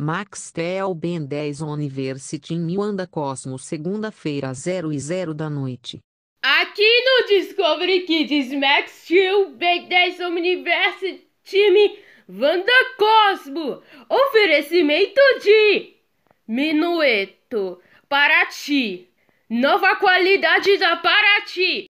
Max Tel Ben 10 University em Wanda Cosmos, segunda-feira, 0 e 0 da noite. Aqui no Discovery Kids Max Steel Ben 10 University time Wanda Cosmo. Oferecimento de Minueto, Paraty. Nova qualidade da Paraty.